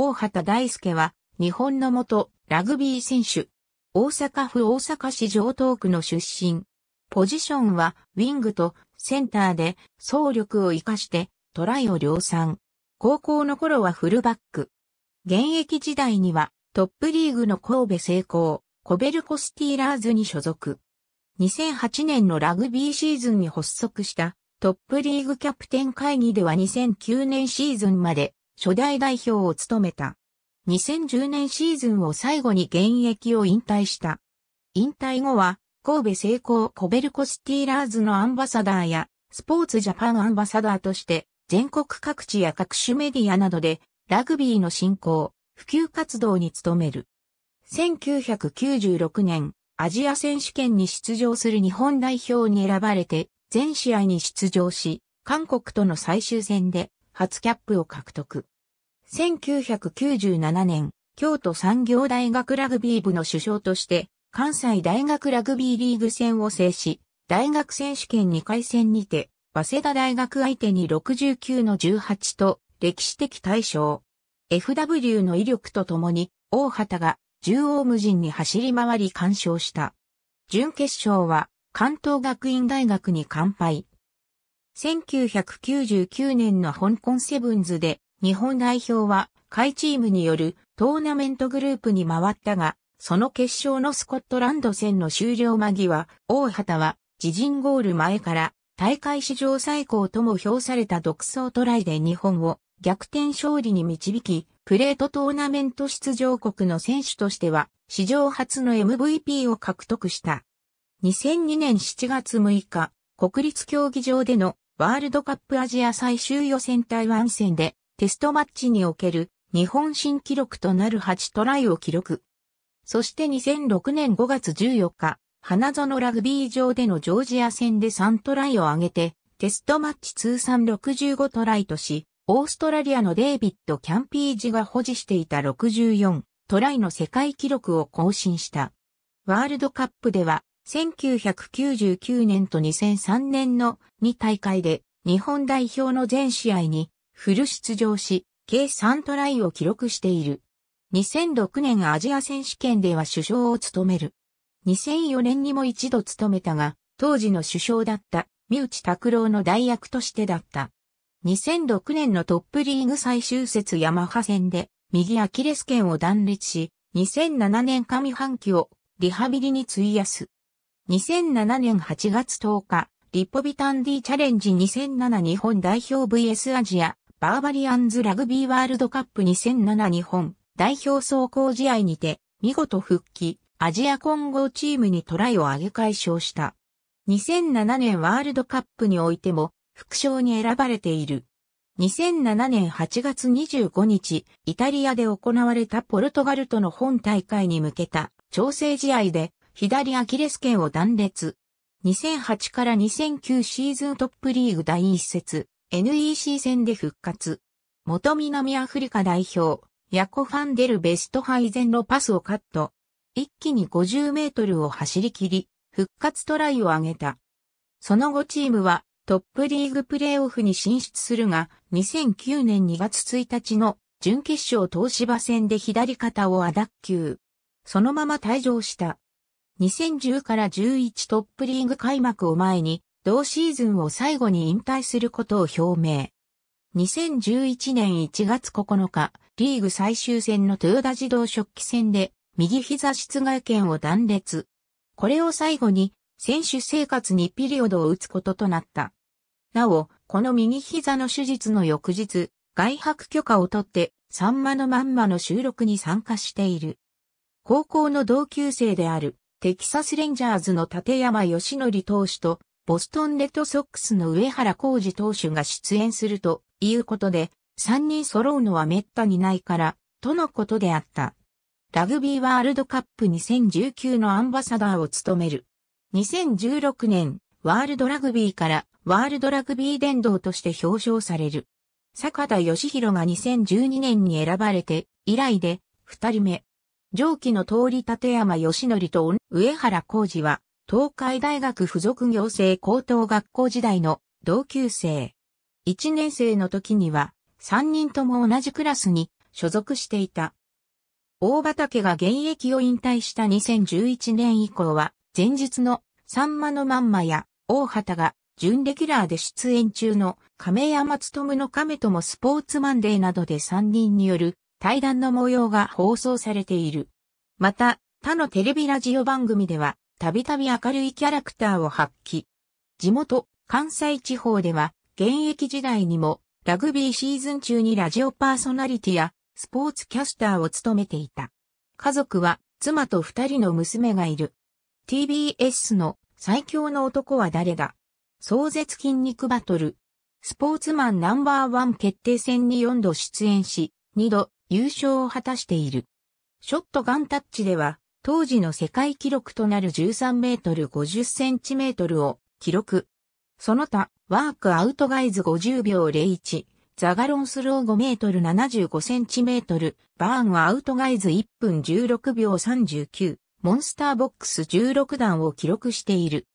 大畑大輔は、日本の元ラグビー選手。大阪府大阪市城東区の出身。ポジションは、ウィングとセンターで、総力を活かして、トライを量産。高校の頃はフルバック。現役時代には、トップリーグの神戸成功、コベルコスティーラーズに所属。2008年のラグビーシーズンに発足したトップリーグキャプテン会議では2009年シーズンまで初代代表を務めた。2010年シーズンを最後に現役を引退した。引退後は、神戸成功コベルコスティーラーズのアンバサダーや、スポーツジャパンアンバサダーとして、全国各地や各種メディアなどで、ラグビーの振興、普及活動に努める。1996年、アジア選手権に出場する日本代表に選ばれて、全試合に出場し、韓国との最終戦で初キャップを獲得。1997年、京都産業大学ラグビー部の首相として、関西大学ラグビーリーグ戦を制し、大学選手権2回戦にて、早稲田大学相手に69の18と、歴史的大象。FW の威力とともに、大畑が縦横無尽に走り回り干渉した。準決勝は、関東学院大学に完敗。1999年の香港セブンズで日本代表は海チームによるトーナメントグループに回ったが、その決勝のスコットランド戦の終了間際、大畑は自陣ゴール前から大会史上最高とも評された独走トライで日本を逆転勝利に導き、プレートトーナメント出場国の選手としては史上初の MVP を獲得した。2002年7月6日、国立競技場でのワールドカップアジア最終予選台湾戦でテストマッチにおける日本新記録となる8トライを記録。そして2006年5月14日、花園ラグビー場でのジョージア戦で3トライを挙げて、テストマッチ通算65トライとし、オーストラリアのデイビッド・キャンピージが保持していた64トライの世界記録を更新した。ワールドカップでは1999年と2003年の2大会で日本代表の全試合にフル出場し、計3トライを記録している。2006年アジア選手権では首相を務める。2004年にも一度務めたが、当時の首相だった三内拓郎の代役としてだった。2006年のトップリーグ最終節ヤマハ戦で右アキレス腱を断裂し、2007年上半期をリハビリに費やす。2007年8月10日、リポビタン D チャレンジ2007日本代表 VS アジア、バーバリアンズラグビーワールドカップ2007日本代表走行試合にて、見事復帰、アジア混合チームにトライを挙げ解消した。2007年ワールドカップにおいても、副賞に選ばれている。2007年8月25日、イタリアで行われたポルトガルとの本大会に向けた調整試合で左アキレス腱を断裂。2008から2009シーズントップリーグ第一節、NEC 戦で復活。元南アフリカ代表、ヤコ・ファンデル・ベストハイゼンのパスをカット。一気に50メートルを走り切り、復活トライを挙げた。その後チームはトップリーグプレイオフに進出するが、2009年2月1日の準決勝東芝戦で左肩を亜脱臼。そのまま退場した。2010から11トップリーグ開幕を前に、同シーズンを最後に引退することを表明。2011年1月9日、リーグ最終戦の豊田自動食器戦で、右膝室外剣を断裂。これを最後に、選手生活にピリオドを打つこととなった。なお、この右膝の手術の翌日、外泊許可を取って、サンマのまんまの収録に参加している。高校の同級生であるテキサスレンジャーズの立山義則投手と、ボストンレッドソックスの上原浩二投手が出演するということで、3人揃うのは滅多にないから、とのことであった。ラグビーワールドカップ2019のアンバサダーを務める。2016年、ワールドラグビーからワールドラグビー殿堂として表彰される。坂田義弘が2012年に選ばれて以来で2人目。上記の通り立山義則と上原浩二は、東海大学附属行政高等学校時代の同級生。一年生の時には、三人とも同じクラスに所属していた。大畑が現役を引退した2011年以降は、前日のサンマのまんまや、大畑が準レギュラーで出演中の亀山勤の亀ともスポーツマンデーなどで三人による対談の模様が放送されている。また、他のテレビラジオ番組では、たびたび明るいキャラクターを発揮。地元、関西地方では、現役時代にも、ラグビーシーズン中にラジオパーソナリティや、スポーツキャスターを務めていた。家族は、妻と二人の娘がいる。TBS の最強の男は誰だ壮絶筋肉バトル。スポーツマンナンバーワン決定戦に4度出演し、2度優勝を果たしている。ショットガンタッチでは、当時の世界記録となる13メートル50センチメートルを記録。その他、ワークアウトガイズ50秒01、ザガロンスロー5メートル75センチメートル、バーンアウトガイズ1分16秒39、モンスターボックス16段を記録している。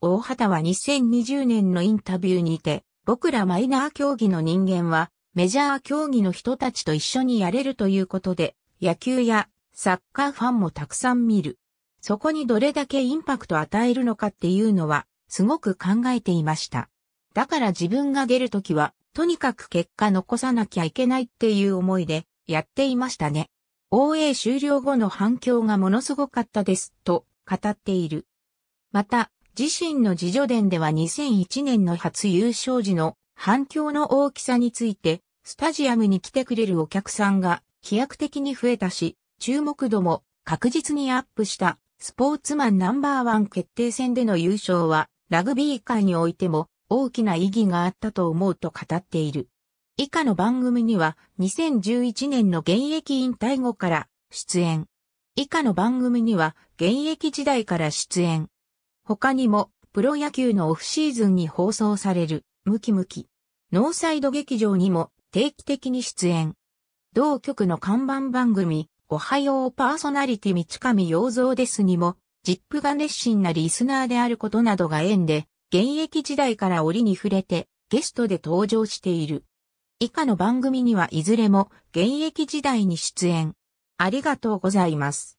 大畑は2020年のインタビューにて、僕らマイナー競技の人間はメジャー競技の人たちと一緒にやれるということで、野球やサッカーファンもたくさん見る。そこにどれだけインパクト与えるのかっていうのは、すごく考えていました。だから自分が出るときは、とにかく結果残さなきゃいけないっていう思いで、やっていましたね。OA 終了後の反響がものすごかったです、と語っている。また、自身の自助伝では2001年の初優勝時の反響の大きさについて、スタジアムに来てくれるお客さんが飛躍的に増えたし、注目度も確実にアップしたスポーツマンナンバーワン決定戦での優勝はラグビー界においても大きな意義があったと思うと語っている。以下の番組には2011年の現役引退後から出演。以下の番組には現役時代から出演。他にもプロ野球のオフシーズンに放送されるムキムキ。ノーサイド劇場にも定期的に出演。同局の看板番組、おはようパーソナリティ道上洋蔵ですにも、ジップが熱心なリスナーであることなどが縁で、現役時代から折に触れて、ゲストで登場している。以下の番組にはいずれも現役時代に出演。ありがとうございます。